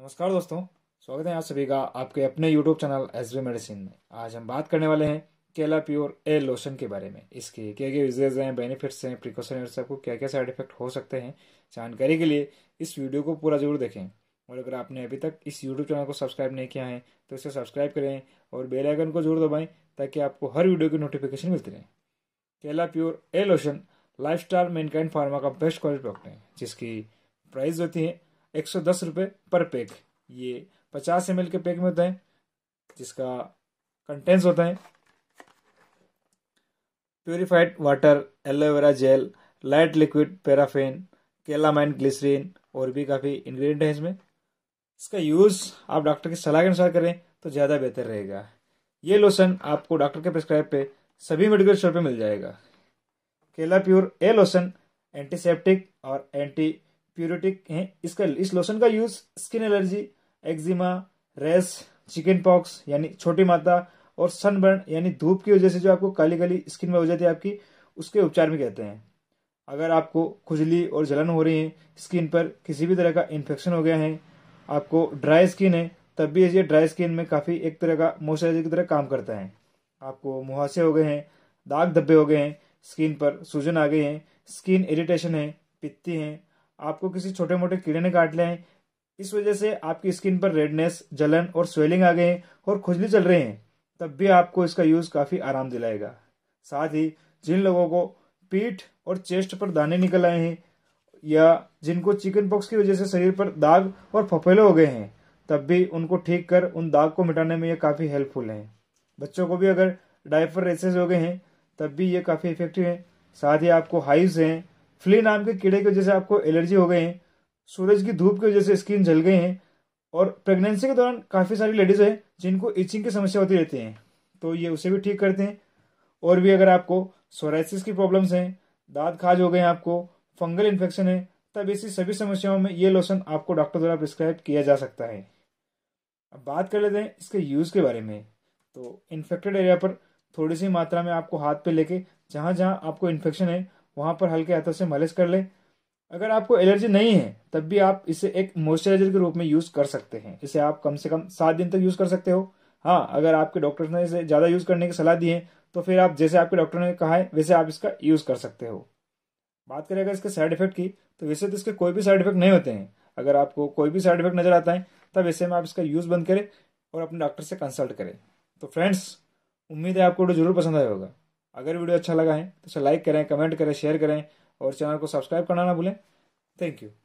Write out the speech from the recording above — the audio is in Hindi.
नमस्कार दोस्तों स्वागत है आप सभी का आपके अपने YouTube channel S B medicine में आज हम बात करने वाले हैं केला प्योर एयर लोशन के बारे में इसके क्या क्या यूजेज हैं बेनिफिट्स हैं प्रिकॉशन है सबको क्या क्या साइड इफेक्ट हो सकते हैं जानकारी के लिए इस वीडियो को पूरा जरूर देखें और अगर आपने अभी तक इस यूट्यूब चैनल को सब्सक्राइब नहीं किया है तो इसे सब्सक्राइब करें और बेलाइकन को जरूर दबाएँ ताकि आपको हर वीडियो की नोटिफिकेशन मिलती रहे Calapure air lotion lifestyle Mankind Pharma का बेस्ट क्वालिटी प्रोडक्ट है जिसकी प्राइस होती है एक सौ दस रुपये पर पैक ये पचास एम के पैक में होता है जिसका कंटेंट्स होता है purified water aloe vera gel light liquid paraffin calamine glycerin और भी काफ़ी इंग्रेडिएंट है इसमें इसका यूज़ आप डॉक्टर की सलाह के अनुसार करें तो ज़्यादा बेहतर रहेगा ये लोशन आपको डॉक्टर के प्रिस्क्राइब पे सभी मेडिकल स्टोर पे मिल जाएगा Calapure A lotion antiseptic और एंटी प्यूरोटिक है इसका इस लोशन का use skin allergy eczema rash chicken pox यानी छोटी मात्रा और सनबर्न यानी धूप की वजह से जो आपको काली काली स्किन में हो जाती है आपकी उसके उपचार में कहते हैं अगर आपको खुजली और जलन हो रही है स्किन पर किसी भी तरह का इन्फेक्शन हो गया है आपको ड्राई स्किन है तब भी ये ड्राई स्किन में काफ़ी एक तरह का मॉइस्चराइजर की तरह काम करता है आपको मुहासे हो गए हैं दाग धब्बे हो गए हैं स्किन पर सूजन आ गई है स्किन इरिटेशन है पित्ती है आपको किसी छोटे मोटे कीड़े ने काट लिया है इस वजह से आपकी स्किन पर रेडनेस जलन और स्वेलिंग आ गए और खुजली चल रहे हैं तब भी आपको इसका यूज काफी आराम दिलाएगा साथ ही जिन लोगों को पीठ और चेस्ट पर दाने निकल आए हैं या जिनको चिकन पॉक्स की वजह से शरीर पर दाग और फफेले हो गए हैं तब भी उनको ठीक कर उन दाग को मिटाने में ये काफ़ी हेल्पफुल है बच्चों को भी अगर डाइफर रेसेस हो गए हैं तब भी ये काफ़ी इफेक्टिव है साथ ही आपको हाइव्स हैं फ्ली नाम के कीड़े की वजह से आपको एलर्जी हो गए हैं सूरज की धूप की वजह से स्किन जल गए हैं और प्रेगनेंसी के दौरान काफ़ी सारी लेडीज हैं जिनको इचिंग की समस्या होती रहती है तो ये उसे भी ठीक करते हैं और भी अगर आपको सोराइसिस की प्रॉब्लम्स हैं दाँत खाज हो गए हैं आपको फंगल इन्फेक्शन है तब ऐसी सभी समस्याओं में ये लोशन आपको डॉक्टर द्वारा प्रिस्क्राइब किया जा सकता है अब बात कर लेते हैं इसके यूज़ के बारे में तो इन्फेक्टेड एरिया पर थोड़ी सी मात्रा में आपको हाथ पे लेके जहाँ जहाँ आपको इन्फेक्शन है वहाँ पर हल्के हाथों से मालिश कर लें अगर आपको एलर्जी नहीं है तब भी आप इसे एक मॉइस्चराइजर के रूप में यूज कर सकते हैं इसे आप कम से कम सात दिन तक यूज कर सकते हो हाँ अगर आपके डॉक्टर ने इसे ज़्यादा यूज करने की सलाह दी है तो फिर आप जैसे आपके डॉक्टर ने कहा है वैसे आप इसका यूज कर सकते हो बात करें अगर इसके साइड इफेक्ट की तो वैसे तो इसके कोई भी साइड इफेक्ट नहीं होते हैं अगर आपको कोई भी साइड इफेक्ट नजर आता है तब ऐसे में आप इसका यूज बंद करें और अपने डॉक्टर से कंसल्ट करें तो फ्रेंड्स उम्मीद है आपको वीडियो जरूर पसंद आया होगा अगर वीडियो अच्छा लगा है तो उसे लाइक करें कमेंट करें शेयर करें और चैनल को सब्सक्राइब करना ना भूलें थैंक यू